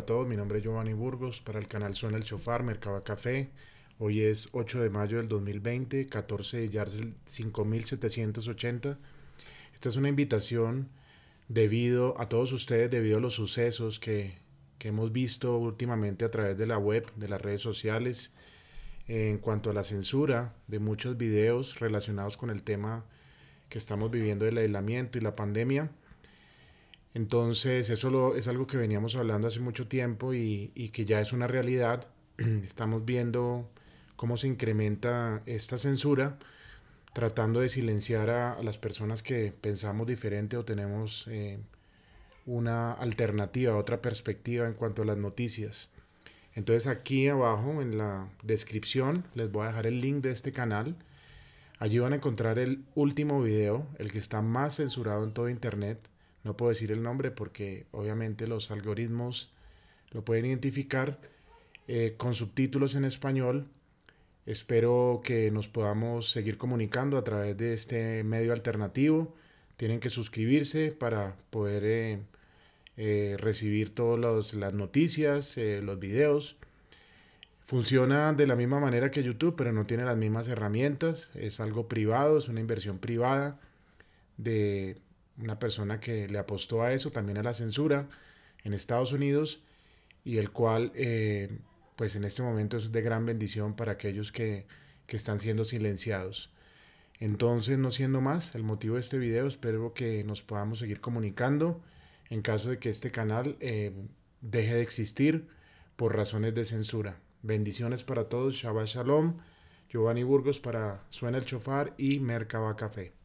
a todos, mi nombre es Giovanni Burgos para el canal Suena el Chofar, Mercado Café. Hoy es 8 de mayo del 2020, 14 de Yarcel 5780. Esta es una invitación debido a todos ustedes, debido a los sucesos que, que hemos visto últimamente a través de la web, de las redes sociales, en cuanto a la censura de muchos videos relacionados con el tema que estamos viviendo del aislamiento y la pandemia. Entonces, eso es algo que veníamos hablando hace mucho tiempo y, que ya es una realidad. Estamos viendo cómo se incrementa esta censura, tratando de silenciar a, las personas que pensamos diferente o tenemos eh, una alternativa, otra perspectiva en cuanto a las noticias. Entonces aquí abajo en la descripción les voy a dejar el link de este canal. Allí van a encontrar el último video, el que está más censurado en todo Internet, no puedo decir el nombre porque obviamente los algoritmos lo pueden identificar eh, con subtítulos en español. Espero que nos podamos seguir comunicando a través de este medio alternativo. Tienen que suscribirse para poder eh, eh, recibir todas las noticias, los videos. Funciona de la misma manera que YouTube, pero no tiene las mismas herramientas. Es algo privado, es una inversión privada de una persona que le apostó a eso, también a la censura en Estados Unidos, y el cual, eh, pues en este momento es de gran bendición para aquellos que, están siendo silenciados. Entonces, no siendo más, el motivo de este video, espero que nos podamos seguir comunicando en caso de que este canal eh, deje de existir por razones de censura. Bendiciones para todos, Shabbat Shalom, Giovanni Burgos para Suena el Chofar y Mercaba Café.